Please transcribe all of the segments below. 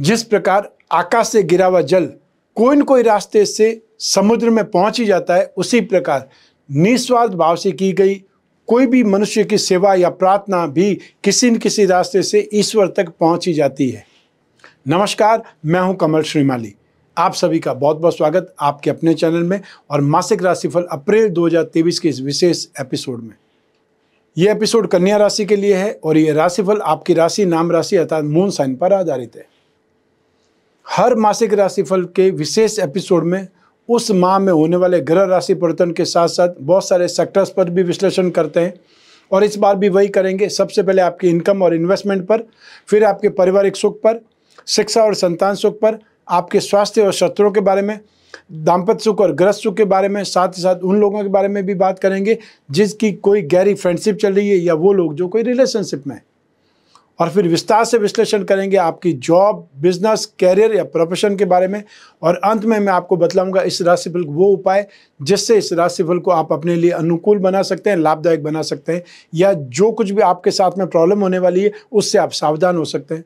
जिस प्रकार आकाश से गिरा हुआ जल कोई न कोई रास्ते से समुद्र में पहुंच ही जाता है उसी प्रकार निस्वार्थ भाव से की गई कोई भी मनुष्य की सेवा या प्रार्थना भी किसी न किसी रास्ते से ईश्वर तक पहुंच ही जाती है नमस्कार मैं हूं कमल श्रीमाली आप सभी का बहुत बहुत स्वागत आपके अपने चैनल में और मासिक राशिफल अप्रैल 2023 के इस विशेष एपिसोड में ये एपिसोड कन्या राशि के लिए है और ये राशिफल आपकी राशि नाम राशि अर्थात मून साइन पर आधारित है हर मासिक राशिफल के विशेष एपिसोड में उस माह में होने वाले ग्रह राशि परिवर्तन के साथ साथ बहुत सारे सेक्टर्स पर भी विश्लेषण करते हैं और इस बार भी वही करेंगे सबसे पहले आपकी इनकम और इन्वेस्टमेंट पर फिर आपके पारिवारिक सुख पर शिक्षा और संतान सुख पर आपके स्वास्थ्य और शत्रुओं के बारे में दाम्पत्य सुख और ग्रह सुख के बारे में साथ ही साथ उन लोगों के बारे में भी बात करेंगे जिसकी कोई गहरी फ्रेंडशिप चल रही है या वो लोग जो कोई रिलेशनशिप में है और फिर विस्तार से विश्लेषण करेंगे आपकी जॉब बिजनेस कैरियर या प्रोफेशन के बारे में और अंत में मैं आपको बतलाऊंगा इस राशिफल वो उपाय जिससे इस राशिफल को आप अपने लिए अनुकूल बना सकते हैं लाभदायक बना सकते हैं या जो कुछ भी आपके साथ में प्रॉब्लम होने वाली है उससे आप सावधान हो सकते हैं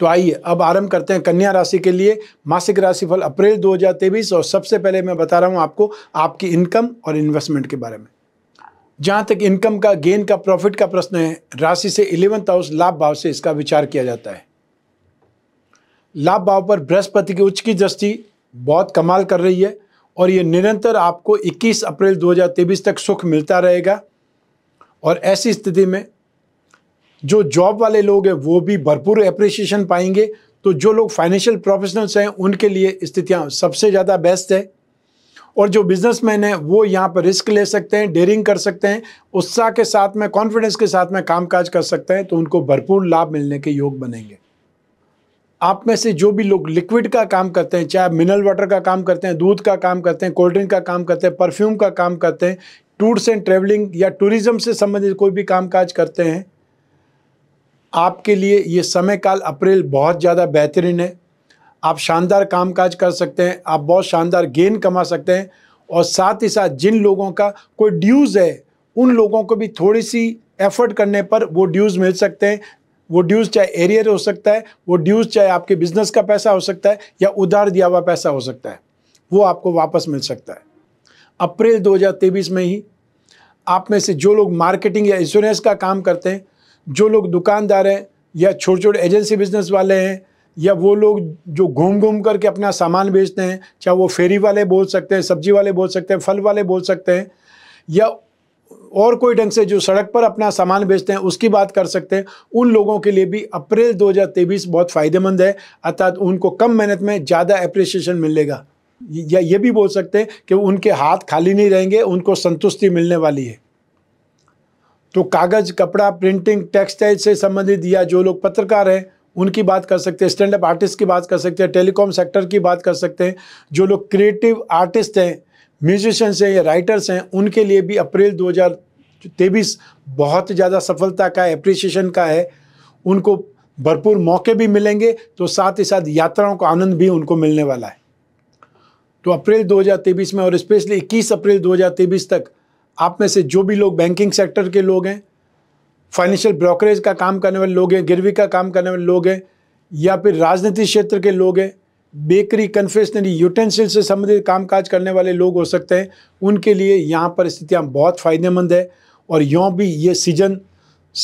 तो आइए अब आरंभ करते हैं कन्या राशि के लिए मासिक राशिफल अप्रैल 2023 और सबसे पहले मैं बता रहा हूं आपको आपकी इनकम और इन्वेस्टमेंट के बारे में जहाँ तक इनकम का गेन का प्रॉफिट का प्रश्न है राशि से इलेवंथ हाउस लाभ भाव से इसका विचार किया जाता है लाभ भाव पर बृहस्पति की उच्च की दृष्टि बहुत कमाल कर रही है और ये निरंतर आपको 21 अप्रैल 2023 तक सुख मिलता रहेगा और ऐसी स्थिति में जो जॉब वाले लोग हैं वो भी भरपूर एप्रिसिएशन पाएंगे तो जो लोग फाइनेंशियल प्रोफेशनल्स हैं उनके लिए स्थितियाँ सबसे ज़्यादा बेस्ट है और जो बिजनेसमैन है वो यहाँ पर रिस्क ले सकते हैं डेयरिंग कर सकते हैं उत्साह के साथ में कॉन्फिडेंस के साथ में कामकाज कर सकते हैं तो उनको भरपूर लाभ मिलने के योग बनेंगे आप में से जो भी लोग लिक्विड का काम करते हैं चाहे मिनरल वाटर का काम करते हैं दूध का काम करते हैं कोल्ड ड्रिंक का काम करते हैं परफ्यूम का काम करते हैं टूर्स एंड ट्रेवलिंग या टूरिज्म से संबंधित कोई भी कामकाज करते हैं आपके लिए ये समय काल अप्रैल बहुत ज़्यादा बेहतरीन है आप शानदार कामकाज कर सकते हैं आप बहुत शानदार गेन कमा सकते हैं और साथ ही साथ जिन लोगों का कोई ड्यूज़ है उन लोगों को भी थोड़ी सी एफर्ट करने पर वो ड्यूज़ मिल सकते हैं वो ड्यूज़ चाहे एरियर हो सकता है वो ड्यूज़ चाहे आपके बिजनेस का पैसा हो सकता है या उधार दिया हुआ पैसा हो सकता है वो आपको वापस मिल सकता है अप्रैल दो में ही आप में से जो लोग मार्केटिंग या इंश्योरेंस का काम करते हैं जो लोग दुकानदार हैं या छोटे छोटे एजेंसी बिजनेस वाले हैं या वो लोग जो घूम घूम करके अपना सामान बेचते हैं चाहे वो फेरी वाले बोल सकते हैं सब्जी वाले बोल सकते हैं फल वाले बोल सकते हैं या और कोई ढंग से जो सड़क पर अपना सामान बेचते हैं उसकी बात कर सकते हैं उन लोगों के लिए भी अप्रैल 2023 बहुत फ़ायदेमंद है अर्थात उनको कम मेहनत में ज़्यादा अप्रिसिएशन मिलेगा या ये भी बोल सकते हैं कि उनके हाथ खाली नहीं रहेंगे उनको संतुष्टि मिलने वाली है तो कागज़ कपड़ा प्रिंटिंग टेक्सटाइल से संबंधित या जो लोग पत्रकार हैं उनकी बात कर सकते हैं स्टैंड अप आर्टिस्ट की बात कर सकते हैं टेलीकॉम सेक्टर की बात कर सकते हैं जो लोग क्रिएटिव आर्टिस्ट हैं म्यूजिशंस हैं या राइटर्स हैं उनके लिए भी अप्रैल दो बहुत ज़्यादा सफलता का है अप्रिसिएशन का है उनको भरपूर मौके भी मिलेंगे तो साथ ही साथ यात्राओं का आनंद भी उनको मिलने वाला है तो अप्रैल 2023 में और स्पेशली 21 अप्रैल 2023 तक आप में से जो भी लोग बैंकिंग सेक्टर के लोग हैं फाइनेंशियल ब्रोकरेज का काम करने वाले लोग हैं गिरवी का काम करने वाले लोग हैं या फिर राजनीतिक क्षेत्र के लोग हैं बेकरी कन्फेशनरी यूटेंसिल से संबंधित कामकाज करने वाले लोग हो सकते हैं उनके लिए यहाँ पर स्थितियाँ बहुत फ़ायदेमंद है और यों भी ये सीज़न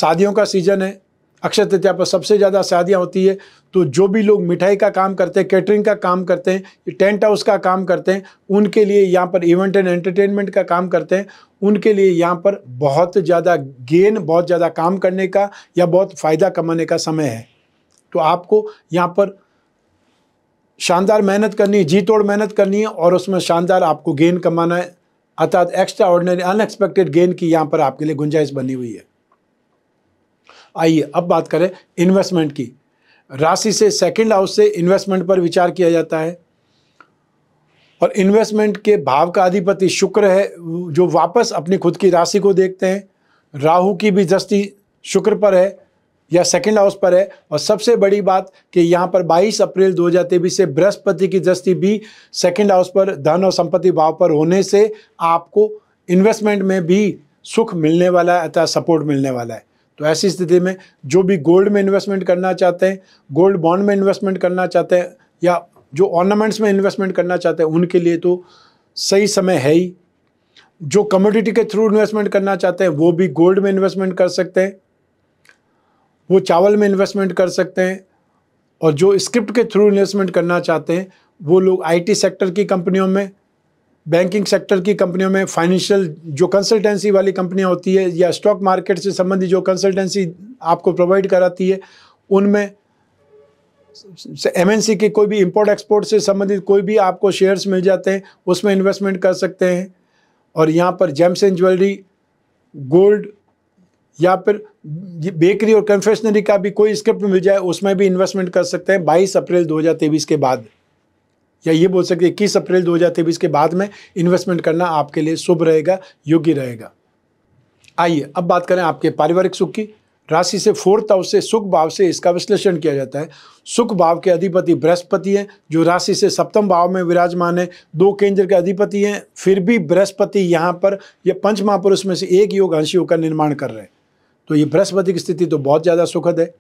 शादियों का सीज़न है अक्षय तृतीया पर सबसे ज़्यादा शादियाँ होती है तो जो भी लोग मिठाई का काम करते हैं कैटरिंग का काम करते हैं टेंट हाउस का काम करते हैं उनके लिए यहाँ पर इवेंट एंड एंटरटेनमेंट का काम करते हैं उनके लिए यहाँ पर बहुत ज़्यादा गेन बहुत ज़्यादा काम करने का या बहुत फ़ायदा कमाने का समय है तो आपको यहाँ पर शानदार मेहनत करनी है जी तोड़ मेहनत करनी है और उसमें शानदार आपको गेन कमाना है अर्थात एक्स्ट्रा ऑर्डिनरी अनएक्सपेक्टेड गेन की यहाँ पर आपके लिए गुंजाइश बनी हुई है आइए अब बात करें इन्वेस्टमेंट की राशि से सेकंड हाउस से इन्वेस्टमेंट पर विचार किया जाता है और इन्वेस्टमेंट के भाव का अधिपति शुक्र है जो वापस अपनी खुद की राशि को देखते हैं राहु की भी दृष्टि शुक्र पर है या सेकंड हाउस पर है और सबसे बड़ी बात कि यहाँ पर 22 अप्रैल 2023 से बृहस्पति की दृष्टि भी सेकंड हाउस पर धन और संपत्ति भाव पर होने से आपको इन्वेस्टमेंट में भी सुख मिलने वाला है अतः सपोर्ट मिलने वाला है तो ऐसी स्थिति में जो भी गोल्ड में इन्वेस्टमेंट करना चाहते हैं गोल्ड बॉन्ड में इन्वेस्टमेंट करना चाहते हैं या जो ऑर्नामेंट्स में इन्वेस्टमेंट करना चाहते हैं उनके लिए तो सही समय है ही जो कम्योडिटी के थ्रू इन्वेस्टमेंट करना चाहते हैं वो भी गोल्ड में इन्वेस्टमेंट कर सकते हैं वो चावल में इन्वेस्टमेंट कर सकते हैं और जो स्क्रिप्ट के थ्रू इन्वेस्टमेंट करना चाहते हैं वो लोग आईटी सेक्टर की कंपनियों में बैंकिंग सेक्टर की कंपनियों में फाइनेंशियल जो कंसल्टेंसी वाली कंपनियां होती है या स्टॉक मार्केट से संबंधित जो कंसल्टेंसी आपको प्रोवाइड कराती है उनमें एम के कोई भी इंपोर्ट एक्सपोर्ट से संबंधित कोई भी आपको शेयर्स मिल जाते हैं उसमें इन्वेस्टमेंट कर सकते हैं और यहाँ पर जेम्स एंड ज्वेलरी गोल्ड या फिर बेकरी और कन्फेशनरी का भी कोई स्क्रिप्ट मिल जाए उसमें भी इन्वेस्टमेंट कर सकते हैं 22 अप्रैल 2023 के बाद या ये बोल सकते हैं इक्कीस अप्रैल दो हज़ार के बाद में इन्वेस्टमेंट करना आपके लिए शुभ रहेगा योग्य रहेगा आइए अब बात करें आपके पारिवारिक सुख की राशि से फोर्थ हाउस से सुख भाव से इसका विश्लेषण किया जाता है सुख भाव के अधिपति बृहस्पति हैं जो राशि से सप्तम भाव में विराजमान है दो केंद्र के अधिपति हैं फिर भी बृहस्पति यहाँ पर यह पंच महापुरुष में से एक योग अंश योग का निर्माण कर रहे हैं तो ये बृहस्पति की स्थिति तो बहुत ज़्यादा सुखद है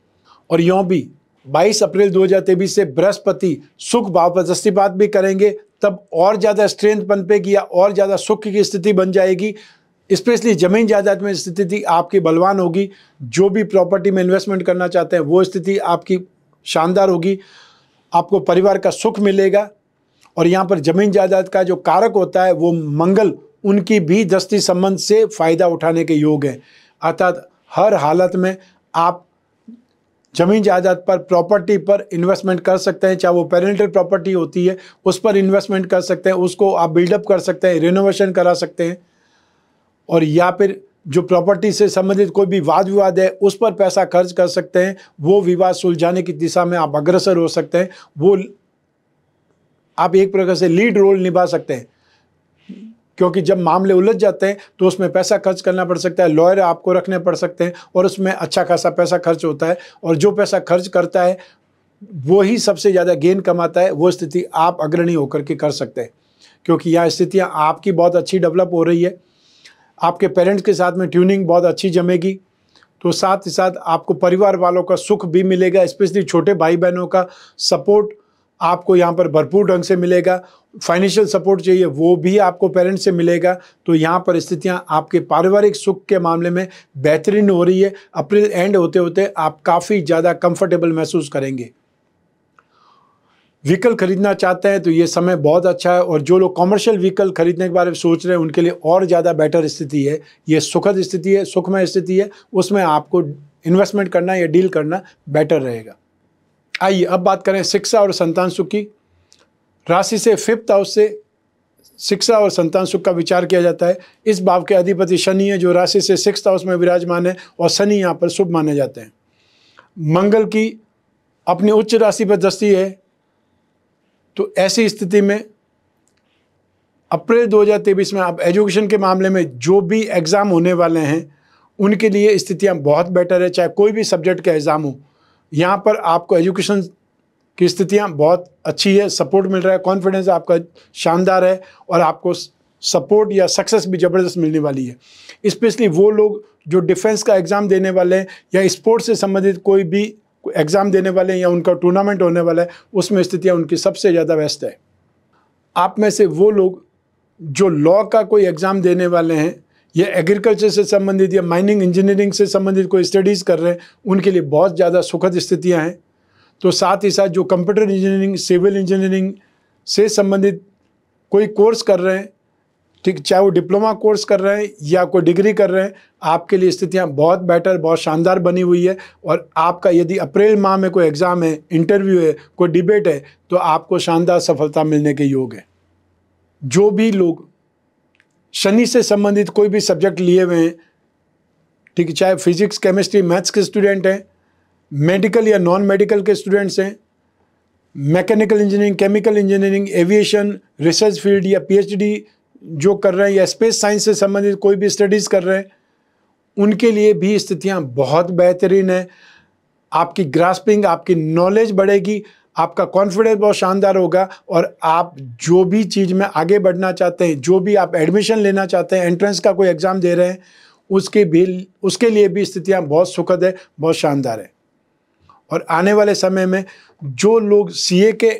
और यों भी 22 अप्रैल दो से बृहस्पति सुख भाव जस्ती बात भी करेंगे तब और ज़्यादा स्ट्रेंथ पनपेगी या और ज़्यादा सुख की स्थिति बन जाएगी स्पेशली जमीन जायदाद में स्थिति आपकी बलवान होगी जो भी प्रॉपर्टी में इन्वेस्टमेंट करना चाहते हैं वो स्थिति आपकी शानदार होगी आपको परिवार का सुख मिलेगा और यहाँ पर जमीन जायदाद का जो कारक होता है वो मंगल उनकी भी दस्ती संबंध से फ़ायदा उठाने के योग है अर्थात हर हालत में आप जमीन जायदाद पर प्रॉपर्टी पर इन्वेस्टमेंट कर सकते हैं चाहे वो पेरेंटल प्रॉपर्टी होती है उस पर इन्वेस्टमेंट कर सकते हैं उसको आप बिल्डअप कर सकते हैं रिनोवेशन करा सकते हैं और या फिर जो प्रॉपर्टी से संबंधित कोई भी वाद विवाद है उस पर पैसा खर्च कर सकते हैं वो विवाद सुलझाने की दिशा में आप अग्रसर हो सकते हैं वो आप एक प्रकार से लीड रोल निभा सकते हैं क्योंकि जब मामले उलझ जाते हैं तो उसमें पैसा खर्च करना पड़ सकता है लॉयर आपको रखने पड़ सकते हैं और उसमें अच्छा खासा पैसा खर्च होता है और जो पैसा खर्च करता है वो ही सबसे ज़्यादा गेन कमाता है वो स्थिति आप अग्रणी होकर के कर सकते हैं क्योंकि यह स्थितियाँ आपकी बहुत अच्छी डेवलप हो रही है आपके पेरेंट्स के साथ में ट्यूनिंग बहुत अच्छी जमेगी तो साथ ही साथ आपको परिवार वालों का सुख भी मिलेगा स्पेशली छोटे भाई बहनों का सपोर्ट आपको यहाँ पर भरपूर ढंग से मिलेगा फाइनेंशियल सपोर्ट चाहिए वो भी आपको पेरेंट्स से मिलेगा तो यहाँ पर स्थितियाँ आपके पारिवारिक सुख के मामले में बेहतरीन हो रही है अप्रैल एंड होते होते आप काफ़ी ज़्यादा कंफर्टेबल महसूस करेंगे व्हीकल खरीदना चाहते हैं तो ये समय बहुत अच्छा है और जो लोग कॉमर्शियल व्हीकल खरीदने के बारे में सोच रहे हैं उनके लिए और ज़्यादा बेटर स्थिति है ये सुखद स्थिति है सुखमय स्थिति है उसमें आपको इन्वेस्टमेंट करना या डील करना बेटर रहेगा आइए अब बात करें शिक्षा और संतान सुख की राशि से फिफ्थ हाउस से शिक्षा और संतान सुख का विचार किया जाता है इस भाव के अधिपति शनि है जो राशि से सिक्स हाउस में विराजमान है और शनि यहाँ पर शुभ माने जाते हैं मंगल की अपनी उच्च राशि पर दस्ती है तो ऐसी स्थिति में अप्रैल 2023 में आप एजुकेशन के मामले में जो भी एग्ज़ाम होने वाले हैं उनके लिए स्थितियाँ बहुत बेटर है चाहे कोई भी सब्जेक्ट का एग्ज़ाम हो यहाँ पर आपको एजुकेशन की स्थितियाँ बहुत अच्छी है सपोर्ट मिल रहा है कॉन्फिडेंस आपका शानदार है और आपको सपोर्ट या सक्सेस भी ज़बरदस्त मिलने वाली है स्पेशली वो लोग जो डिफेंस का एग्ज़ाम देने वाले हैं या स्पोर्ट्स से संबंधित कोई भी एग्ज़ाम देने वाले हैं या उनका टूर्नामेंट होने वाला है उसमें स्थितियाँ उनकी सबसे ज़्यादा व्यस्त है आप में से वो लोग जो लॉ का कोई एग्ज़ाम देने वाले हैं ये एग्रीकल्चर से संबंधित या माइनिंग इंजीनियरिंग से संबंधित कोई स्टडीज़ कर रहे हैं उनके लिए बहुत ज़्यादा सुखद स्थितियाँ हैं तो साथ ही साथ जो कंप्यूटर इंजीनियरिंग सिविल इंजीनियरिंग से संबंधित कोई कोर्स कर रहे हैं ठीक चाहे वो डिप्लोमा कोर्स कर रहे हैं या कोई डिग्री कर रहे हैं आपके लिए स्थितियाँ बहुत बेटर बहुत शानदार बनी हुई है और आपका यदि अप्रैल माह में कोई एग्ज़ाम है इंटरव्यू है कोई डिबेट है तो आपको शानदार सफलता मिलने के योग है जो भी लोग शनि से संबंधित कोई भी सब्जेक्ट लिए हुए हैं ठीक है चाहे फिजिक्स केमिस्ट्री मैथ्स के स्टूडेंट हैं मेडिकल या नॉन मेडिकल के स्टूडेंट्स हैं mechanical engineering chemical engineering aviation research field या पीएचडी जो कर रहे हैं या स्पेस साइंस से संबंधित कोई भी स्टडीज़ कर रहे हैं उनके लिए भी स्थितियाँ बहुत बेहतरीन हैं आपकी ग्रास्पिंग आपकी नॉलेज बढ़ेगी आपका कॉन्फिडेंस बहुत शानदार होगा और आप जो भी चीज़ में आगे बढ़ना चाहते हैं जो भी आप एडमिशन लेना चाहते हैं एंट्रेंस का कोई एग्ज़ाम दे रहे हैं उसके भी उसके लिए भी स्थितियाँ बहुत सुखद है बहुत शानदार है और आने वाले समय में जो लोग सी के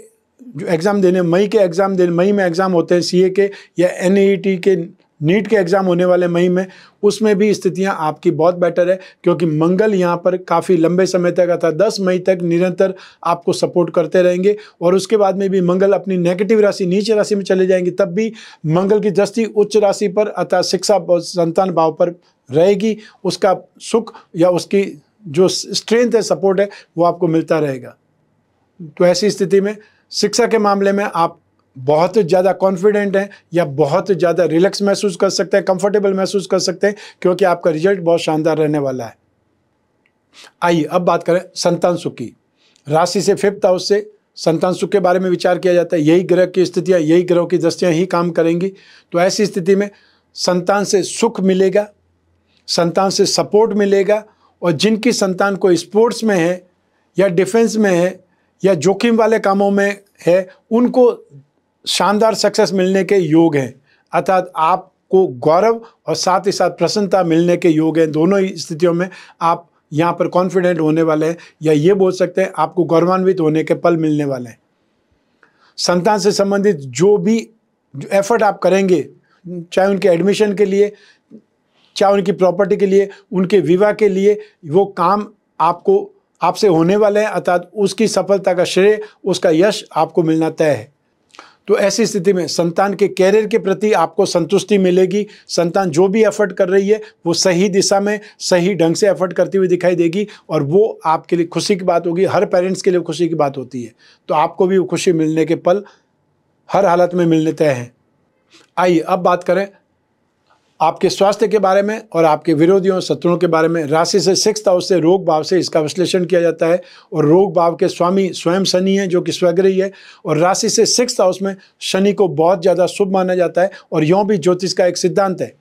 जो एग्ज़ाम देने मई के एग्ज़ाम देने मई में एग्ज़ाम होते हैं सी के या एन e e के नीट के एग्ज़ाम होने वाले मई में उसमें भी स्थितियां आपकी बहुत बेटर है क्योंकि मंगल यहां पर काफ़ी लंबे समय तक अर्थात 10 मई तक निरंतर आपको सपोर्ट करते रहेंगे और उसके बाद में भी मंगल अपनी नेगेटिव राशि नीचे राशि में चले जाएंगे तब भी मंगल की दृष्टि उच्च राशि पर अतः शिक्षा संतान भाव पर रहेगी उसका सुख या उसकी जो स्ट्रेंथ है सपोर्ट है वो आपको मिलता रहेगा तो ऐसी स्थिति में शिक्षा के मामले में आप बहुत ज़्यादा कॉन्फिडेंट हैं या बहुत ज़्यादा रिलैक्स महसूस कर सकते हैं कंफर्टेबल महसूस कर सकते हैं क्योंकि आपका रिजल्ट बहुत शानदार रहने वाला है आइए अब बात करें संतान सुख की राशि से फिफ्थ हाउस से संतान सुख के बारे में विचार किया जाता है यही ग्रह की स्थितियाँ यही ग्रहों की दृष्टियाँ ही काम करेंगी तो ऐसी स्थिति में संतान से सुख मिलेगा संतान से सपोर्ट मिलेगा और जिनकी संतान को स्पोर्ट्स में है या डिफेंस में है या जोखिम वाले कामों में है उनको शानदार सक्सेस मिलने के योग हैं अर्थात आपको गौरव और साथ ही साथ प्रसन्नता मिलने के योग हैं दोनों ही स्थितियों में आप यहाँ पर कॉन्फिडेंट होने वाले हैं या ये बोल सकते हैं आपको गौरवान्वित होने के पल मिलने वाले हैं संतान से संबंधित जो भी जो एफर्ट आप करेंगे चाहे उनके एडमिशन के लिए चाहे उनकी प्रॉपर्टी के लिए उनके विवाह के लिए वो काम आपको आपसे होने वाले हैं अर्थात उसकी सफलता का श्रेय उसका यश आपको मिलना तय है तो ऐसी स्थिति में संतान के कैरियर के प्रति आपको संतुष्टि मिलेगी संतान जो भी एफर्ट कर रही है वो सही दिशा में सही ढंग से एफर्ट करती हुई दिखाई देगी और वो आपके लिए खुशी की बात होगी हर पेरेंट्स के लिए खुशी की बात होती है तो आपको भी वो खुशी मिलने के पल हर हालत में मिलने तय हैं आइए अब बात करें आपके स्वास्थ्य के बारे में और आपके विरोधियों शत्रुओं के बारे में राशि से सिक्स हाउस से रोग भाव से इसका विश्लेषण किया जाता है और रोग भाव के स्वामी स्वयं शनि है जो कि स्वग्रही है और राशि से सिक्स हाउस में शनि को बहुत ज़्यादा शुभ माना जाता है और यों भी ज्योतिष का एक सिद्धांत है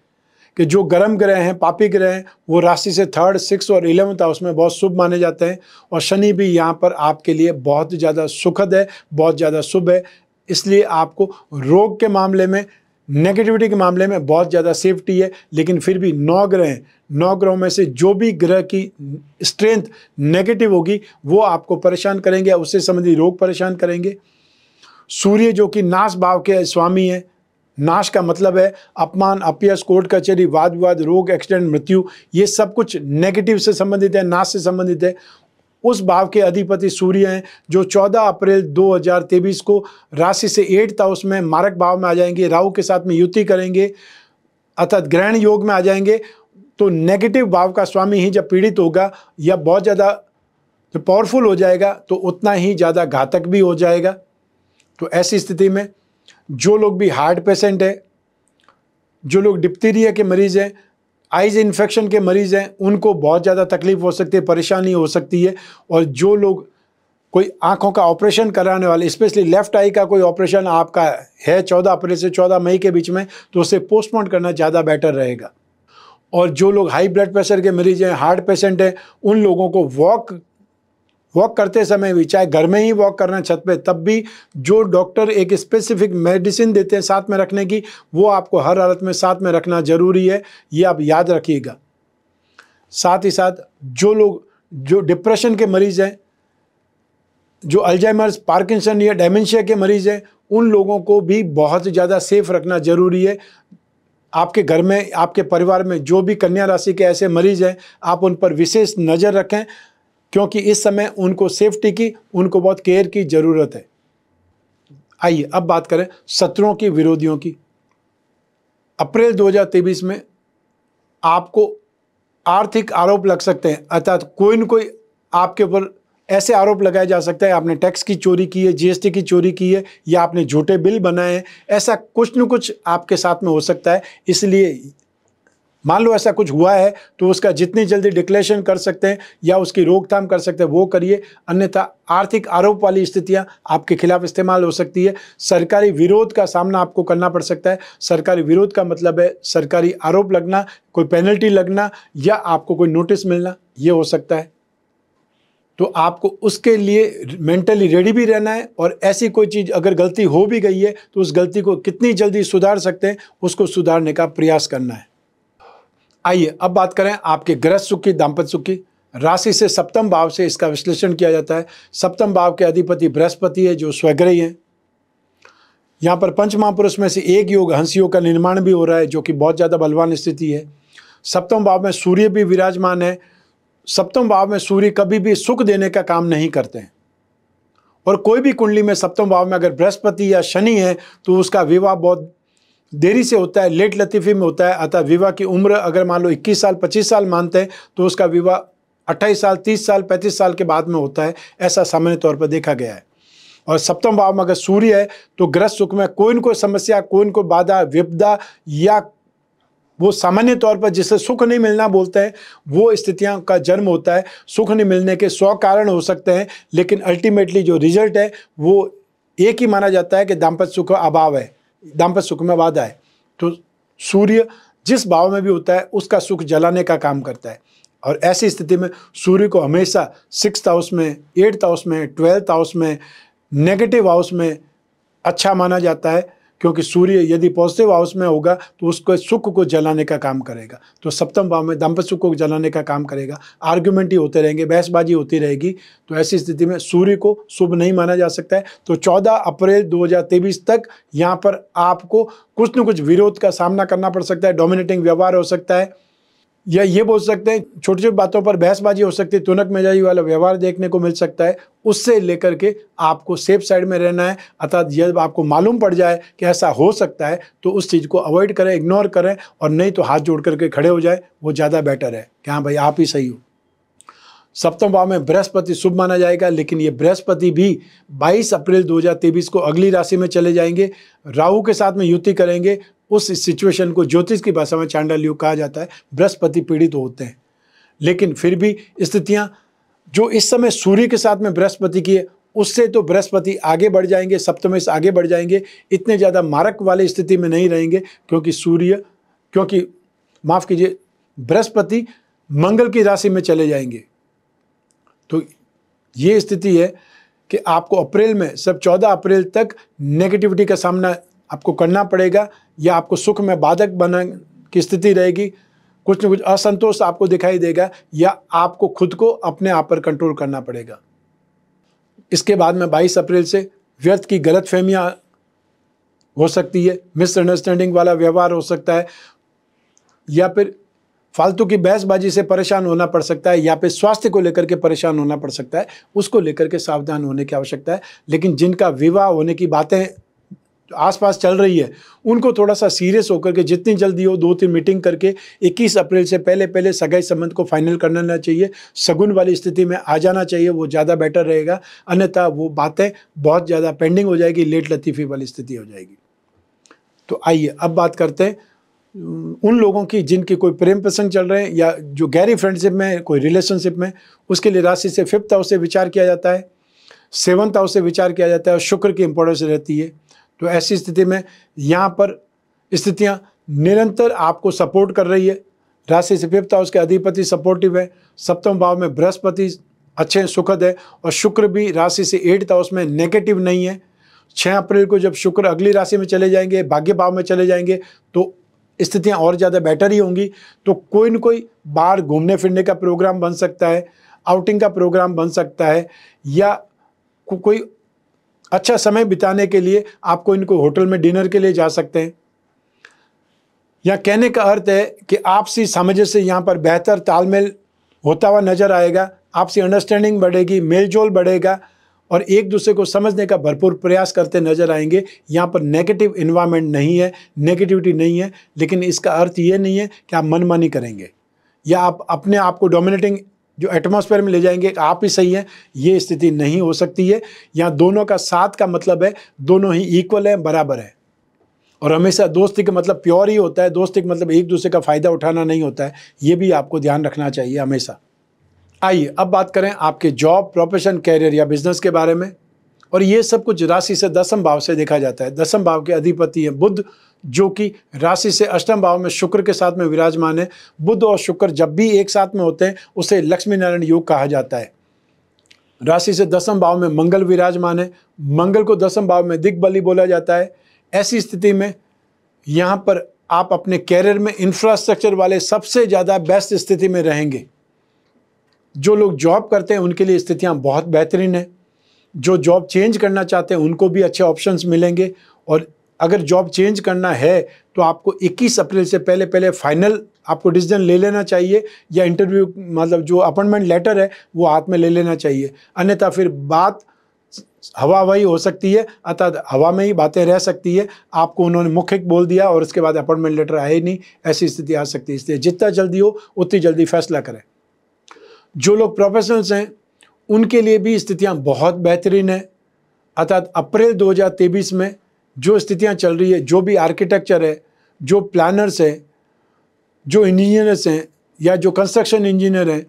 कि जो गर्म ग्रह हैं पापी ग्रह हैं वो राशि से थर्ड सिक्स और इलेवंथ हाउस में बहुत शुभ माने जाते हैं और शनि भी यहाँ पर आपके लिए बहुत ज़्यादा सुखद है बहुत ज़्यादा शुभ है इसलिए आपको रोग के मामले में नेगेटिविटी के मामले में बहुत ज़्यादा सेफ्टी है लेकिन फिर भी नौ ग्रह हैं नौ ग्रहों में से जो भी ग्रह की स्ट्रेंथ नेगेटिव होगी वो आपको परेशान करेंगे उससे संबंधित रोग परेशान करेंगे सूर्य जो कि नाश भाव के स्वामी हैं नाश का मतलब है अपमान अपयस कोर्ट कचहरी वाद विवाद रोग एक्सीडेंट मृत्यु ये सब कुछ नेगेटिव से संबंधित है नाश से संबंधित है उस भाव के अधिपति सूर्य हैं जो 14 अप्रैल 2023 को राशि से एट था उसमें मारक भाव में आ जाएंगे राहु के साथ में युति करेंगे अर्थात ग्रहण योग में आ जाएंगे तो नेगेटिव भाव का स्वामी ही जब पीड़ित होगा या बहुत ज़्यादा जब पावरफुल हो जाएगा तो उतना ही ज़्यादा घातक भी हो जाएगा तो ऐसी स्थिति में जो लोग भी हार्ट पेशेंट है जो लोग डिप्थीरिया के मरीज़ हैं आइज इन्फेक्शन के मरीज़ हैं उनको बहुत ज़्यादा तकलीफ़ हो सकती है परेशानी हो सकती है और जो लोग कोई आंखों का ऑपरेशन कराने वाले स्पेशली लेफ्ट आई का कोई ऑपरेशन आपका है चौदह अप्रैल से चौदह मई के बीच में तो उसे पोस्टपोन करना ज़्यादा बेटर रहेगा और जो लोग हाई ब्लड प्रेशर के मरीज़ हैं हार्ट पेशेंट हैं उन लोगों को वॉक वॉक करते समय भी चाहे घर में ही वॉक करना छत पे तब भी जो डॉक्टर एक स्पेसिफिक मेडिसिन देते हैं साथ में रखने की वो आपको हर हालत में साथ में रखना ज़रूरी है ये आप याद रखिएगा साथ ही साथ जो लोग जो डिप्रेशन के मरीज़ हैं जो अल्जाइमर्स पार्किंसन या डायमेंशिया के मरीज़ हैं उन लोगों को भी बहुत ज़्यादा सेफ रखना ज़रूरी है आपके घर में आपके परिवार में जो भी कन्या राशि के ऐसे मरीज़ हैं आप उन पर विशेष नज़र रखें क्योंकि इस समय उनको सेफ्टी की उनको बहुत केयर की ज़रूरत है आइए अब बात करें शत्रुओं की विरोधियों की अप्रैल 2023 में आपको आर्थिक आरोप लग सकते हैं अर्थात कोई न कोई आपके ऊपर ऐसे आरोप लगाए जा सकते हैं आपने टैक्स की चोरी की है जीएसटी की चोरी की है या आपने झूठे बिल बनाए हैं ऐसा कुछ न कुछ आपके साथ में हो सकता है इसलिए मान लो ऐसा कुछ हुआ है तो उसका जितनी जल्दी डिक्लेरेशन कर सकते हैं या उसकी रोकथाम कर सकते हैं वो करिए अन्यथा आर्थिक आरोप वाली स्थितियां आपके खिलाफ इस्तेमाल हो सकती है सरकारी विरोध का सामना आपको करना पड़ सकता है सरकारी विरोध का मतलब है सरकारी आरोप लगना कोई पेनल्टी लगना या आपको कोई नोटिस मिलना ये हो सकता है तो आपको उसके लिए मेंटली रेडी भी रहना है और ऐसी कोई चीज़ अगर गलती हो भी गई है तो उस गलती को कितनी जल्दी सुधार सकते हैं उसको सुधारने का प्रयास करना है आइए अब बात करें आपके ग्रह सुख की दाम्पत्य सुख की राशि से सप्तम भाव से इसका विश्लेषण किया जाता है सप्तम भाव के अधिपति बृहस्पति है जो स्वग्रही है यहाँ पर पंच महापुरुष में से एक योग हंस योग का निर्माण भी हो रहा है जो कि बहुत ज़्यादा बलवान स्थिति है सप्तम भाव में सूर्य भी विराजमान है सप्तम भाव में सूर्य कभी भी सुख देने का काम नहीं करते हैं और कोई भी कुंडली में सप्तम भाव में अगर बृहस्पति या शनि है तो उसका विवाह बहुत देरी से होता है लेट लतीफ़ी में होता है अतः विवाह की उम्र अगर मान लो 21 साल 25 साल मानते हैं तो उसका विवाह 28 साल 30 साल 35 साल के बाद में होता है ऐसा सामान्य तौर पर देखा गया है और सप्तम भाव में अगर सूर्य है तो ग्रह सुख में कोई न कोई समस्या कोई न कोई बाधा विपदा या वो सामान्य तौर पर जिसे सुख नहीं मिलना बोलते हैं वो स्थितियां का जन्म होता है सुख नहीं मिलने के सौ कारण हो सकते हैं लेकिन अल्टीमेटली जो रिजल्ट है वो एक ही माना जाता है कि दाम्पत्य सुख का अभाव है दाम पर सुख में वादा है तो सूर्य जिस भाव में भी होता है उसका सुख जलाने का काम करता है और ऐसी स्थिति में सूर्य को हमेशा सिक्स हाउस में एट्थ हाउस में ट्वेल्थ हाउस में नेगेटिव हाउस में अच्छा माना जाता है क्योंकि सूर्य यदि पॉजिटिव हाउस में होगा तो उसको सुख को जलाने का काम करेगा तो सप्तम भाव में दाम्पत्य सुख को जलाने का काम करेगा आर्ग्यूमेंट ही होते रहेंगे बहसबाजी होती रहेगी तो ऐसी स्थिति में सूर्य को शुभ नहीं माना जा सकता है तो चौदह अप्रैल दो तक यहाँ पर आपको कुछ न कुछ विरोध का सामना करना पड़ सकता है डोमिनेटिंग व्यवहार हो सकता है या ये बोल सकते हैं छोटी छोटी बातों पर बहसबाजी हो सकती है तुनक मेजाजी वाला व्यवहार देखने को मिल सकता है उससे लेकर के आपको सेफ साइड में रहना है अर्थात जब आपको मालूम पड़ जाए कि ऐसा हो सकता है तो उस चीज़ को अवॉइड करें इग्नोर करें और नहीं तो हाथ जोड़ करके खड़े हो जाए वो ज़्यादा बेटर है कि हाँ भाई आप ही सही हो सप्तम भाव में बृहस्पति शुभ माना जाएगा लेकिन ये बृहस्पति भी 22 अप्रैल 2023 को अगली राशि में चले जाएंगे राहु के साथ में युति करेंगे उस सिचुएशन को ज्योतिष की भाषा में चांडल युग कहा जाता है बृहस्पति पीड़ित तो होते हैं लेकिन फिर भी स्थितियाँ जो इस समय सूर्य के साथ में बृहस्पति की है उससे तो बृहस्पति आगे बढ़ जाएंगे सप्तमेश आगे बढ़ जाएंगे इतने ज़्यादा मारक वाले स्थिति में नहीं रहेंगे क्योंकि सूर्य क्योंकि माफ़ कीजिए बृहस्पति मंगल की राशि में चले जाएंगे तो ये स्थिति है कि आपको अप्रैल में सब 14 अप्रैल तक नेगेटिविटी का सामना आपको करना पड़ेगा या आपको सुख में बाधक बना की स्थिति रहेगी कुछ न कुछ असंतोष आपको दिखाई देगा या आपको खुद को अपने आप पर कंट्रोल करना पड़ेगा इसके बाद में 22 अप्रैल से व्यर्थ की गलत फहमियाँ हो सकती है मिसअंडरस्टैंडिंग वाला व्यवहार हो सकता है या फिर फालतू की बहसबाजी से परेशान होना पड़ सकता है या फिर स्वास्थ्य को लेकर के परेशान होना पड़ सकता है उसको लेकर के सावधान होने की आवश्यकता है लेकिन जिनका विवाह होने की बातें आसपास चल रही है उनको थोड़ा सा सीरियस होकर के जितनी जल्दी हो दो तीन मीटिंग करके 21 अप्रैल से पहले पहले सगाई संबंध को फाइनल कर लेना चाहिए सगुन वाली स्थिति में आ जाना चाहिए वो ज़्यादा बेटर रहेगा अन्यथा वो बातें बहुत ज़्यादा पेंडिंग हो जाएगी लेट लतीफ़ी वाली स्थिति हो जाएगी तो आइए अब बात करते हैं उन लोगों की जिनके कोई प्रेम प्रसंग चल रहे हैं या जो गहरी फ्रेंडशिप में कोई रिलेशनशिप में उसके लिए राशि से फिफ्थ हाउस से विचार किया जाता है सेवन्थ हाउस से विचार किया जाता है और शुक्र की इंपॉर्टेंस रहती है तो ऐसी स्थिति में यहाँ पर स्थितियाँ निरंतर आपको सपोर्ट कर रही है राशि से फिफ्थ हाउस के अधिपति सपोर्टिव है सप्तम भाव में बृहस्पति अच्छे सुखद है और शुक्र भी राशि से एट था उसमें नेगेटिव नहीं है छः अप्रैल को जब शुक्र अगली राशि में चले जाएंगे भाग्य भाव में चले जाएंगे तो स्थितियाँ और ज़्यादा बेटर ही होंगी तो कोई ना कोई बाहर घूमने फिरने का प्रोग्राम बन सकता है आउटिंग का प्रोग्राम बन सकता है या को, कोई अच्छा समय बिताने के लिए आपको इनको होटल में डिनर के लिए जा सकते हैं या कहने का अर्थ है कि आपसी समझ से यहाँ पर बेहतर तालमेल होता हुआ नजर आएगा आपसी अंडरस्टैंडिंग बढ़ेगी मेलजोल बढ़ेगा और एक दूसरे को समझने का भरपूर प्रयास करते नजर आएंगे यहाँ पर नेगेटिव इन्वायरमेंट नहीं है नेगेटिविटी नहीं है लेकिन इसका अर्थ ये नहीं है कि आप मनमानी करेंगे या आप अपने आप को डोमिनेटिंग जो एटमॉस्फेयर में ले जाएंगे आप ही सही हैं ये स्थिति नहीं हो सकती है यहाँ दोनों का साथ का मतलब है दोनों ही इक्वल हैं बराबर है और हमेशा दोस्ती का मतलब प्योर ही होता है दोस्ती का मतलब एक दूसरे का फ़ायदा उठाना नहीं होता है ये भी आपको ध्यान रखना चाहिए हमेशा आइए अब बात करें आपके जॉब प्रोफेशन कैरियर या बिजनेस के बारे में और ये सब कुछ राशि से दसम भाव से देखा जाता है दसम भाव के अधिपति हैं बुद्ध जो कि राशि से अष्टम भाव में शुक्र के साथ में विराजमान है बुद्ध और शुक्र जब भी एक साथ में होते हैं उसे लक्ष्मी नारायण योग कहा जाता है राशि से दसम भाव में मंगल विराजमान है मंगल को दसम भाव में दिग्बली बोला जाता है ऐसी स्थिति में यहाँ पर आप अपने कैरियर में इंफ्रास्ट्रक्चर वाले सबसे ज़्यादा बेस्ट स्थिति में रहेंगे जो लोग जॉब करते हैं उनके लिए स्थितियाँ बहुत बेहतरीन हैं जो जॉब चेंज करना चाहते हैं उनको भी अच्छे ऑप्शंस मिलेंगे और अगर जॉब चेंज करना है तो आपको 21 अप्रैल से पहले पहले फाइनल आपको डिसीजन ले लेना चाहिए या इंटरव्यू मतलब जो अपॉइंटमेंट लेटर है वो हाथ में ले लेना चाहिए अन्यथा फिर बात हवा हवाई हो सकती है अर्थात हवा में ही बातें रह सकती है आपको उन्होंने मुखिक बोल दिया और उसके बाद अपॉइंटमेंट लेटर आए ही नहीं ऐसी स्थिति आ सकती है इसलिए जितना जल्दी हो उतनी जल्दी फैसला करें जो लोग प्रोफेशनल्स हैं उनके लिए भी स्थितियाँ बहुत बेहतरीन है अर्थात अप्रैल 2023 में जो स्थितियाँ चल रही है जो भी आर्किटेक्चर है जो प्लानर्स हैं जो इंजीनियर्स हैं या जो कंस्ट्रक्शन इंजीनियर हैं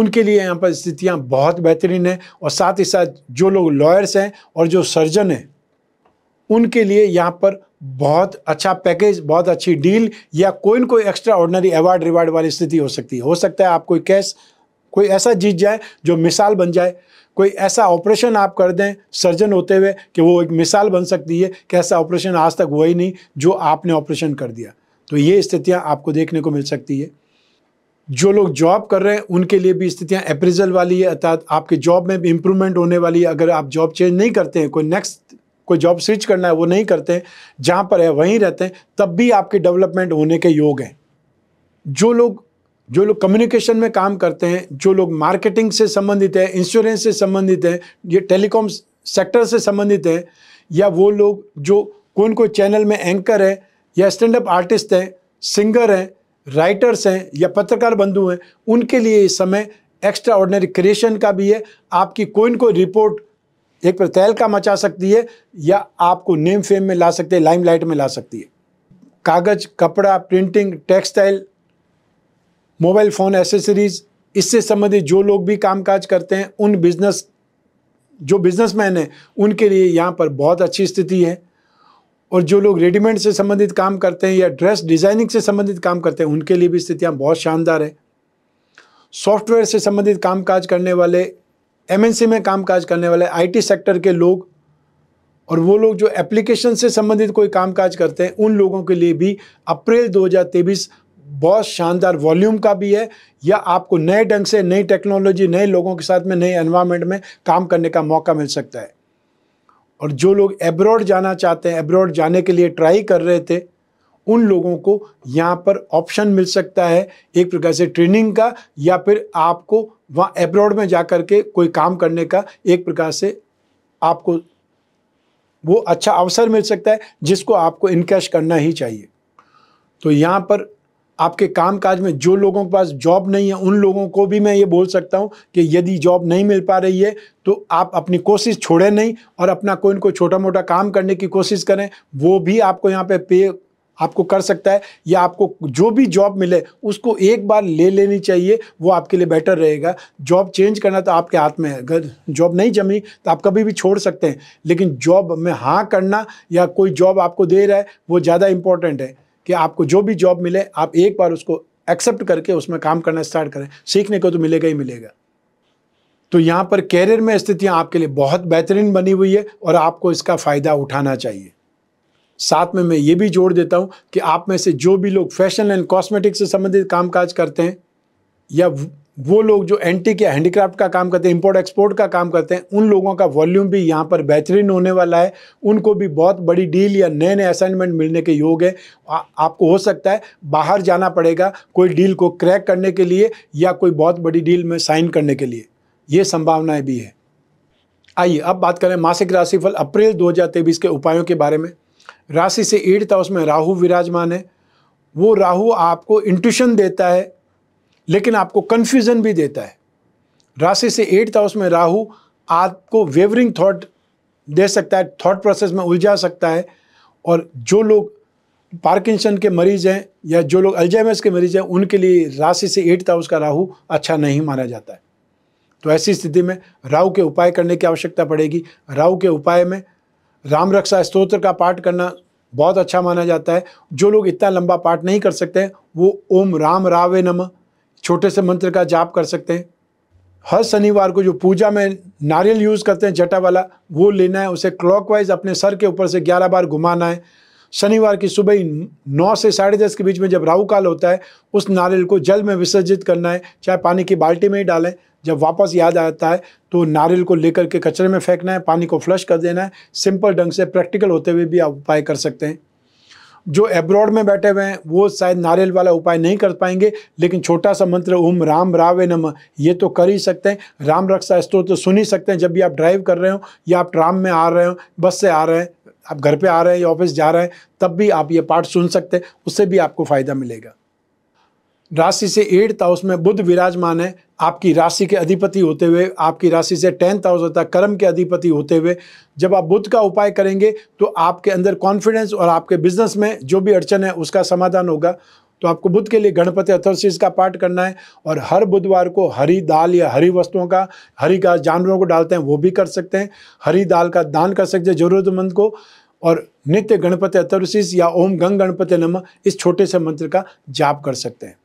उनके लिए यहाँ पर स्थितियाँ बहुत बेहतरीन है और साथ ही साथ जो लोग लॉयर्स हैं और जो सर्जन हैं उनके लिए यहाँ पर बहुत अच्छा पैकेज बहुत अच्छी डील या कोई ना कोई एक्स्ट्रा ऑर्डनरी अवार्ड रिवार्ड वाली स्थिति हो सकती है हो सकता है आप कोई कैश कोई ऐसा जीत जाए जो मिसाल बन जाए कोई ऐसा ऑपरेशन आप कर दें सर्जन होते हुए कि वो एक मिसाल बन सकती है कि ऐसा ऑपरेशन आज तक हुआ ही नहीं जो आपने ऑपरेशन कर दिया तो ये स्थितियाँ आपको देखने को मिल सकती है जो लोग जॉब कर रहे हैं उनके लिए भी स्थितियाँ अप्रेजल वाली है अर्थात आपके जॉब में भी इम्प्रूवमेंट होने वाली है अगर आप जॉब चेंज नहीं करते हैं कोई नेक्स्ट कोई जॉब स्विच करना है वो नहीं करते हैं जहाँ पर है वहीं रहते हैं तब भी आपके डेवलपमेंट होने के योग हैं जो लोग जो लोग कम्युनिकेशन में काम करते हैं जो लोग मार्केटिंग से संबंधित हैं इंश्योरेंस से संबंधित हैं ये टेलीकॉम सेक्टर से संबंधित हैं या वो लोग जो कौन कोई चैनल में एंकर है या स्टैंड अप आर्टिस्ट हैं सिंगर हैं राइटर्स हैं या पत्रकार बंधु हैं उनके लिए इस समय एक्स्ट्रा ऑर्डनरी क्रिएशन का भी है आपकी कोई ना कोई रिपोर्ट एक पर का मचा सकती है या आपको नेम फेम में ला सकती है लाइमलाइट में ला सकती है कागज़ कपड़ा printing textile mobile phone accessories इससे संबंधित जो लोग भी कामकाज करते हैं उन बिज़नेस जो बिज़नेसमैन हैं उनके लिए यहाँ पर बहुत अच्छी स्थिति है और जो लोग रेडीमेड से संबंधित काम करते हैं या ड्रेस डिज़ाइनिंग से संबंधित काम करते हैं उनके लिए भी स्थितियाँ बहुत शानदार है सॉफ्टवेयर से संबंधित कामकाज करने वाले एमएनसी में कामकाज करने वाले आईटी सेक्टर के लोग और वो लोग जो एप्लीकेशन से संबंधित कोई कामकाज करते हैं उन लोगों के लिए भी अप्रैल 2023 बहुत शानदार वॉल्यूम का भी है या आपको नए ढंग से नई टेक्नोलॉजी नए लोगों के साथ में नए एनवायरमेंट में काम करने का मौका मिल सकता है और जो लोग एब्रॉड जाना चाहते हैं एब्रॉड जाने के लिए ट्राई कर रहे थे उन लोगों को यहाँ पर ऑप्शन मिल सकता है एक प्रकार से ट्रेनिंग का या फिर आपको वहाँ एब्रॉड में जा के कोई काम करने का एक प्रकार से आपको वो अच्छा अवसर मिल सकता है जिसको आपको इनकैश करना ही चाहिए तो यहाँ पर आपके काम काज में जो लोगों के पास जॉब नहीं है उन लोगों को भी मैं ये बोल सकता हूँ कि यदि जॉब नहीं मिल पा रही है तो आप अपनी कोशिश छोड़ें नहीं और अपना कोई ना कोई छोटा मोटा काम करने की कोशिश करें वो भी आपको यहाँ पे पे आपको कर सकता है या आपको जो भी जॉब मिले उसको एक बार ले लेनी चाहिए वो आपके लिए बेटर रहेगा जॉब चेंज करना तो आपके हाथ में है अगर जॉब नहीं जमी तो आप कभी भी छोड़ सकते हैं लेकिन जॉब में हाँ करना या कोई जॉब आपको दे रहा है वो ज़्यादा इम्पोर्टेंट है कि आपको जो भी जॉब मिले आप एक बार उसको एक्सेप्ट करके उसमें काम करना स्टार्ट करें सीखने को तो मिलेगा ही मिलेगा तो यहाँ पर कैरियर में स्थितियाँ आपके लिए बहुत बेहतरीन बनी हुई है और आपको इसका फ़ायदा उठाना चाहिए साथ में मैं ये भी जोड़ देता हूँ कि आप में से जो भी लोग फैशन एंड कॉस्मेटिक से संबंधित कामकाज करते हैं या वो लोग जो एंटी के हैंडीक्राफ्ट का काम करते हैं इंपोर्ट एक्सपोर्ट का काम करते हैं उन लोगों का वॉल्यूम भी यहाँ पर बेहतरीन होने वाला है उनको भी बहुत बड़ी डील या नए नए असाइनमेंट मिलने के योग है आ, आपको हो सकता है बाहर जाना पड़ेगा कोई डील को क्रैक करने के लिए या कोई बहुत बड़ी डील में साइन करने के लिए ये संभावनाएँ भी है आइए अब बात करें मासिक राशिफल अप्रैल दो के उपायों के बारे में राशि से एट्थ हाउस में राहु विराजमान है वो राहु आपको इंट्यूशन देता है लेकिन आपको कन्फ्यूज़न भी देता है राशि से एट्थ हाउस में राहु आपको वेवरिंग थॉट दे सकता है थॉट प्रोसेस में उलझा सकता है और जो लोग पार्किंसन के मरीज हैं या जो लोग अल्जाइमस के मरीज हैं उनके लिए राशि से एट्थ हाउस का राहु अच्छा नहीं माना जाता है तो ऐसी स्थिति में राहु के उपाय करने की आवश्यकता पड़ेगी राहु के उपाय में राम रक्षा स्त्रोत्र का पाठ करना बहुत अच्छा माना जाता है जो लोग इतना लंबा पाठ नहीं कर सकते वो ओम राम रावे नमः छोटे से मंत्र का जाप कर सकते हैं हर शनिवार को जो पूजा में नारियल यूज़ करते हैं जटा वाला वो लेना है उसे क्लॉकवाइज अपने सर के ऊपर से 11 बार घुमाना है शनिवार की सुबह ही नौ से साढ़े दस के बीच में जब राहु काल होता है उस नारियल को जल में विसर्जित करना है चाहे पानी की बाल्टी में ही डालें जब वापस याद आता है तो नारियल को लेकर के कचरे में फेंकना है पानी को फ्लश कर देना है सिंपल ढंग से प्रैक्टिकल होते हुए भी आप उपाय कर सकते हैं जो एब्रॉड में बैठे हुए हैं वो शायद नारियल वाला उपाय नहीं कर पाएंगे लेकिन छोटा सा मंत्र ओम राम रावे नम ये तो कर ही सकते हैं राम रक्षा स्त्रोत तो सुन ही सकते हैं जब भी आप ड्राइव कर रहे हो या आप ट्राम में आ रहे हो बस से आ रहे हैं आप घर पे आ रहे हैं या ऑफिस जा रहे हैं तब भी आप ये पाठ सुन सकते हैं उससे भी आपको फ़ायदा मिलेगा राशि से एट्थ हाउस में बुद्ध विराजमान है आपकी राशि के अधिपति होते हुए आपकी राशि से टेंथ हाउस होता है कर्म के अधिपति होते हुए जब आप बुद्ध का उपाय करेंगे तो आपके अंदर कॉन्फिडेंस और आपके बिजनेस में जो भी अड़चन है उसका समाधान होगा तो आपको बुद्ध के लिए गणपति अथर्शीज का पाठ करना है और हर बुधवार को हरी दाल या हरी वस्तुओं का हरी घास जानवरों को डालते हैं वो भी कर सकते हैं हरी दाल का दान कर सकते हैं जरूरतमंद को और नित्य गणपति अथर्शीज या ओम गंग गणपति नम इस छोटे से मंत्र का जाप कर सकते हैं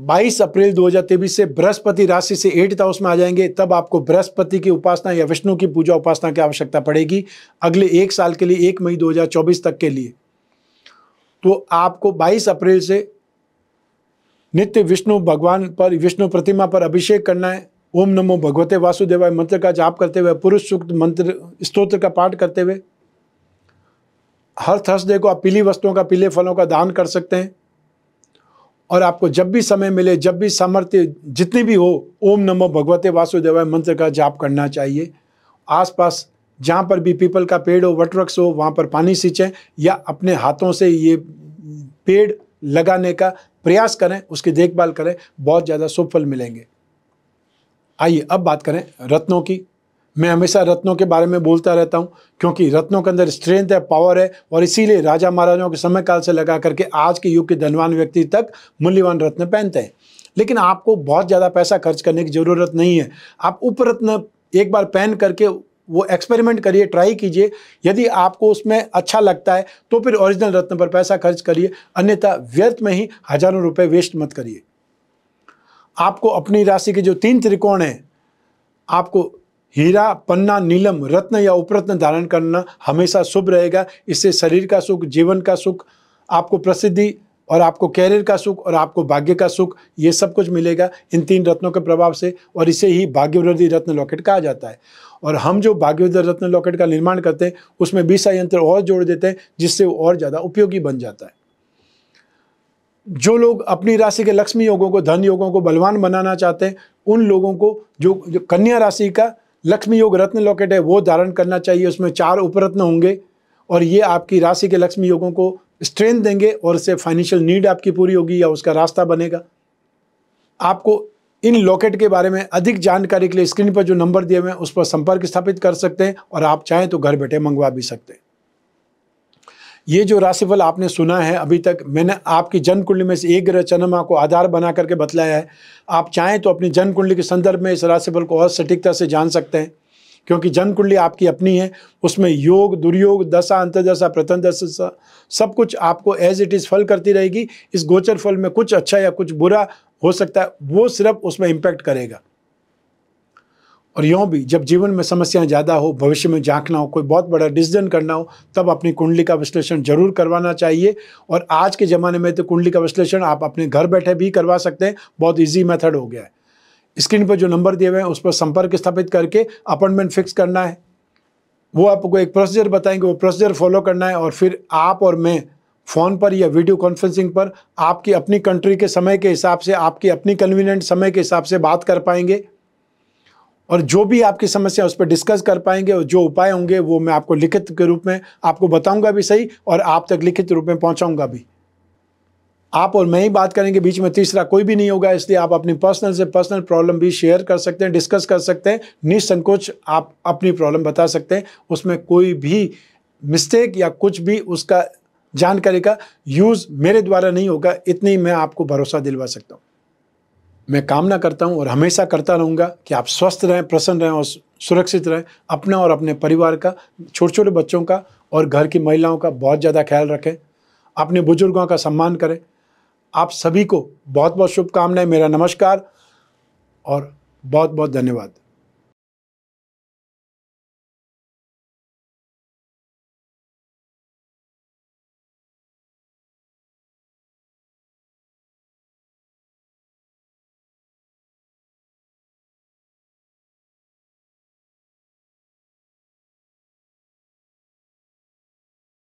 22 अप्रैल 2023 से बृहस्पति राशि से एट्थ हाउस में आ जाएंगे तब आपको बृहस्पति की उपासना या विष्णु की पूजा उपासना की आवश्यकता पड़ेगी अगले एक साल के लिए एक मई 2024 तक के लिए तो आपको 22 अप्रैल से नित्य विष्णु भगवान पर विष्णु प्रतिमा पर अभिषेक करना है ओम नमो भगवते वासुदेवाय मंत्र का जाप करते हुए पुरुष सुक्त मंत्र स्त्रोत्र का पाठ करते हुए हर थर्सडे को आप पीली वस्तुओं का पीले फलों का दान कर सकते हैं और आपको जब भी समय मिले जब भी सामर्थ्य जितनी भी हो ओम नमो भगवते वासुदेवाय मंत्र का जाप करना चाहिए आसपास जहाँ पर भी पीपल का पेड़ हो वटवृक्ष हो वहाँ पर पानी सींचें या अपने हाथों से ये पेड़ लगाने का प्रयास करें उसकी देखभाल करें बहुत ज़्यादा सुफल मिलेंगे आइए अब बात करें रत्नों की मैं हमेशा रत्नों के बारे में बोलता रहता हूँ क्योंकि रत्नों के अंदर स्ट्रेंथ है पावर है और इसीलिए राजा महाराजाओं के समय काल से लगा करके आज के युग के धनवान व्यक्ति तक मूल्यवान रत्न पहनते हैं लेकिन आपको बहुत ज़्यादा पैसा खर्च करने की ज़रूरत नहीं है आप उपरत्न एक बार पहन करके वो एक्सपेरिमेंट करिए ट्राई कीजिए यदि आपको उसमें अच्छा लगता है तो फिर ओरिजिनल रत्न पर पैसा खर्च करिए अन्यथा व्यर्थ में ही हजारों रुपए वेस्ट मत करिए आपको अपनी राशि के जो तीन त्रिकोण हैं आपको हीरा पन्ना नीलम रत्न या उपरत्न धारण करना हमेशा शुभ रहेगा इससे शरीर का सुख जीवन का सुख आपको प्रसिद्धि और आपको कैरियर का सुख और आपको भाग्य का सुख ये सब कुछ मिलेगा इन तीन रत्नों के प्रभाव से और इसे ही भाग्यवृद्धि रत्न लॉकेट कहा जाता है और हम जो भाग्यवृद्धि रत्न लॉकेट का निर्माण करते हैं उसमें बीसा यंत्र और जोड़ देते हैं जिससे वो और ज़्यादा उपयोगी बन जाता है जो लोग अपनी राशि के लक्ष्मी योगों को धन योगों को बलवान बनाना चाहते हैं उन लोगों को जो, जो कन्या राशि का लक्ष्मी योग रत्न लॉकेट है वो धारण करना चाहिए उसमें चार उपरत्न होंगे और ये आपकी राशि के लक्ष्मी योगों को स्ट्रेंथ देंगे और इससे फाइनेंशियल नीड आपकी पूरी होगी या उसका रास्ता बनेगा आपको इन लॉकेट के बारे में अधिक जानकारी के लिए स्क्रीन पर जो नंबर दिए हुए हैं उस पर संपर्क स्थापित कर सकते हैं और आप चाहें तो घर बैठे मंगवा भी सकते हैं ये जो राशिफल आपने सुना है अभी तक मैंने आपकी जन्म कुंडली में से एक ग्रह चंद्रमा को आधार बना करके बतलाया है आप चाहें तो अपनी जन्म कुंडली के संदर्भ में इस राशिफल को और सटीकता से जान सकते हैं क्योंकि जन्म कुंडली आपकी अपनी है उसमें योग दुर्योग दशा अंतर्दशा प्रथम दशा सब कुछ आपको एज इट इज़ फल करती रहेगी इस गोचर फल में कुछ अच्छा या कुछ बुरा हो सकता है वो सिर्फ उसमें इम्पैक्ट करेगा और यों भी जब जीवन में समस्याएं ज़्यादा हो भविष्य में झांकना हो कोई बहुत बड़ा डिसीजन करना हो तब अपनी कुंडली का विश्लेषण जरूर करवाना चाहिए और आज के ज़माने में तो कुंडली का विश्लेषण आप अपने घर बैठे भी करवा सकते हैं बहुत ईजी मेथड हो गया है स्क्रीन पर जो नंबर दिए हुए हैं उस पर संपर्क स्थापित करके अपॉइंटमेंट फिक्स करना है वो आपको एक प्रोसीजर बताएंगे वो प्रोसीजर फॉलो करना है और फिर आप और मैं फ़ोन पर या वीडियो कॉन्फ्रेंसिंग पर आपकी अपनी कंट्री के समय के हिसाब से आपकी अपनी कन्वीनियंट समय के हिसाब से बात कर पाएंगे और जो भी आपकी समस्या उस पर डिस्कस कर पाएंगे और जो उपाय होंगे वो मैं आपको लिखित के रूप में आपको बताऊंगा भी सही और आप तक लिखित रूप में पहुंचाऊंगा भी आप और मैं ही बात करेंगे बीच में तीसरा कोई भी नहीं होगा इसलिए आप अपनी पर्सनल से पर्सनल प्रॉब्लम भी शेयर कर सकते हैं डिस्कस कर सकते हैं निसंकोच आप अपनी प्रॉब्लम बता सकते हैं उसमें कोई भी मिस्टेक या कुछ भी उसका जानकारी का यूज़ मेरे द्वारा नहीं होगा इतनी मैं आपको भरोसा दिलवा सकता हूँ मैं कामना करता हूँ और हमेशा करता रहूँगा कि आप स्वस्थ रहें प्रसन्न रहें और सुरक्षित रहें अपना और अपने परिवार का छोटे छोटे बच्चों का और घर की महिलाओं का बहुत ज़्यादा ख्याल रखें अपने बुजुर्गों का सम्मान करें आप सभी को बहुत बहुत शुभकामनाएं मेरा नमस्कार और बहुत बहुत धन्यवाद